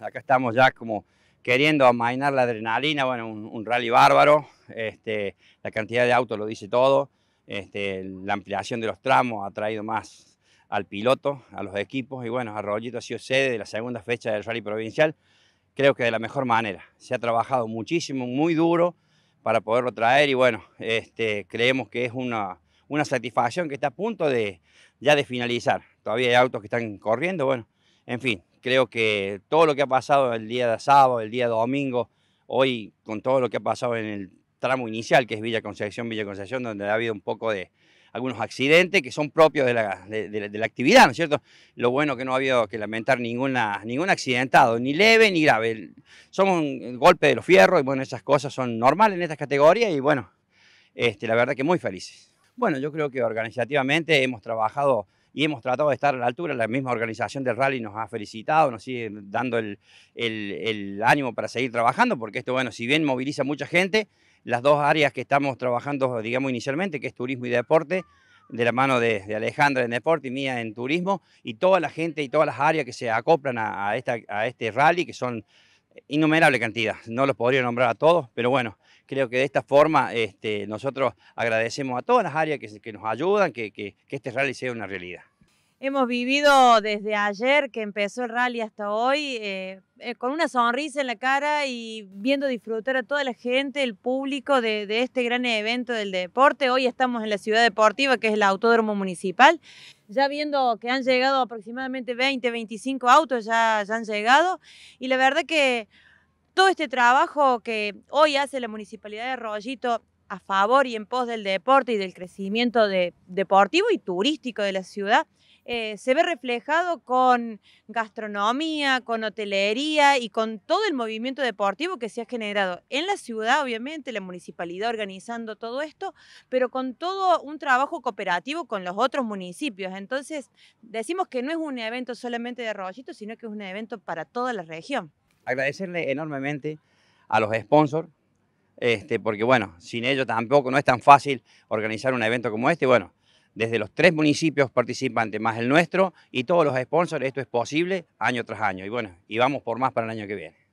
Acá estamos ya como queriendo amainar la adrenalina, bueno, un, rally bárbaro, este, la cantidad de autos lo dice todo, este, la ampliación de los tramos ha traído más al piloto, a los equipos, y bueno, Arroyito ha sido sede de la segunda fecha del rally provincial, creo que de la mejor manera. Se ha trabajado muchísimo, muy duro, para poderlo traer y bueno, este, creemos que es una, una satisfacción que está a punto de ya de finalizar. Todavía hay autos que están corriendo, bueno, en fin, creo que todo lo que ha pasado el día de sábado, el día de domingo, hoy con todo lo que ha pasado en el tramo inicial, que es Villa Concepción, Villa Concepción, donde ha habido un poco de algunos accidentes que son propios de la, de, la actividad, ¿no es cierto? Lo bueno que no ha habido que lamentar ninguna, ningún accidentado, ni leve ni grave. Son un golpe de los fierros y bueno, esas cosas son normales en estas categorías y bueno, este, la verdad que muy felices. Bueno, yo creo que organizativamente hemos trabajado y hemos tratado de estar a la altura. La misma organización del rally nos ha felicitado, nos sigue dando el, ánimo para seguir trabajando, porque esto, bueno, si bien moviliza mucha gente, las dos áreas que estamos trabajando, digamos, inicialmente, que es turismo y deporte, de la mano de, Alejandra en deporte y mía en turismo, y toda la gente y todas las áreas que se acoplan a, a este rally, que son innumerable cantidad. No los podría nombrar a todos, pero bueno, Creo que de esta forma este, nosotros agradecemos a todas las áreas que, nos ayudan, que, este rally sea una realidad. Hemos vivido desde ayer que empezó el rally hasta hoy eh, eh, con una sonrisa en la cara y viendo disfrutar a toda la gente, el público de, este gran evento del deporte. Hoy estamos en la ciudad deportiva que es el Autódromo Municipal. Ya viendo que han llegado aproximadamente 20, 25 autos, ya, ya han llegado. Y la verdad que todo este trabajo que hoy hace la Municipalidad de Rollito a favor y en pos del deporte y del crecimiento deportivo y turístico de la ciudad, eh, se ve reflejado con gastronomía, con hotelería y con todo el movimiento deportivo que se ha generado en la ciudad, obviamente, la municipalidad organizando todo esto, pero con todo un trabajo cooperativo con los otros municipios. Entonces, decimos que no es un evento solamente de Rollito, sino que es un evento para toda la región agradecerle enormemente a los sponsors, este, porque bueno, sin ellos tampoco no es tan fácil organizar un evento como este. Bueno, desde los tres municipios participantes más el nuestro y todos los sponsors, esto es posible año tras año. Y bueno, y vamos por más para el año que viene.